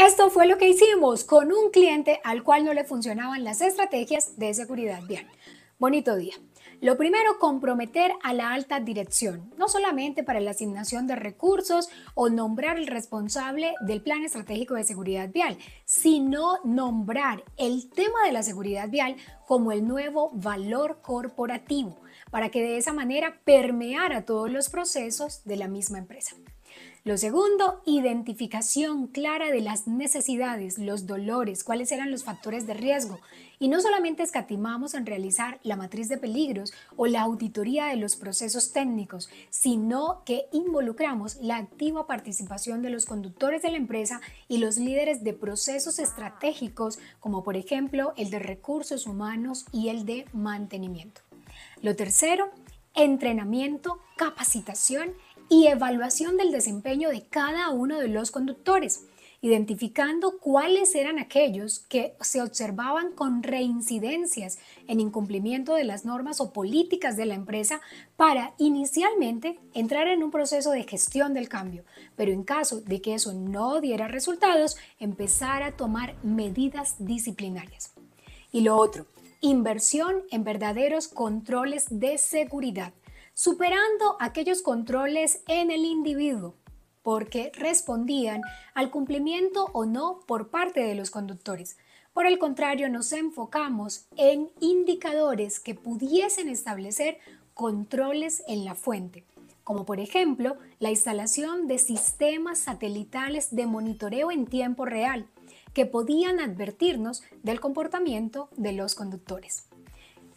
Esto fue lo que hicimos con un cliente al cual no le funcionaban las estrategias de seguridad vial. Bonito día. Lo primero, comprometer a la alta dirección, no solamente para la asignación de recursos o nombrar el responsable del Plan Estratégico de Seguridad Vial, sino nombrar el tema de la seguridad vial como el nuevo valor corporativo, para que de esa manera permeara todos los procesos de la misma empresa. Lo segundo, identificación clara de las necesidades, los dolores, cuáles eran los factores de riesgo. Y no solamente escatimamos en realizar la matriz de peligros o la auditoría de los procesos técnicos, sino que involucramos la activa participación de los conductores de la empresa y los líderes de procesos estratégicos, como por ejemplo el de recursos humanos y el de mantenimiento. Lo tercero, entrenamiento, capacitación y evaluación del desempeño de cada uno de los conductores, identificando cuáles eran aquellos que se observaban con reincidencias en incumplimiento de las normas o políticas de la empresa para inicialmente entrar en un proceso de gestión del cambio, pero en caso de que eso no diera resultados, empezar a tomar medidas disciplinarias. Y lo otro, inversión en verdaderos controles de seguridad superando aquellos controles en el individuo, porque respondían al cumplimiento o no por parte de los conductores. Por el contrario, nos enfocamos en indicadores que pudiesen establecer controles en la fuente, como por ejemplo la instalación de sistemas satelitales de monitoreo en tiempo real, que podían advertirnos del comportamiento de los conductores.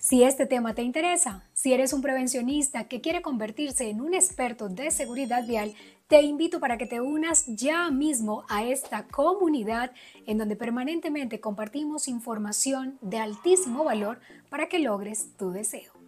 Si este tema te interesa, si eres un prevencionista que quiere convertirse en un experto de seguridad vial, te invito para que te unas ya mismo a esta comunidad en donde permanentemente compartimos información de altísimo valor para que logres tu deseo.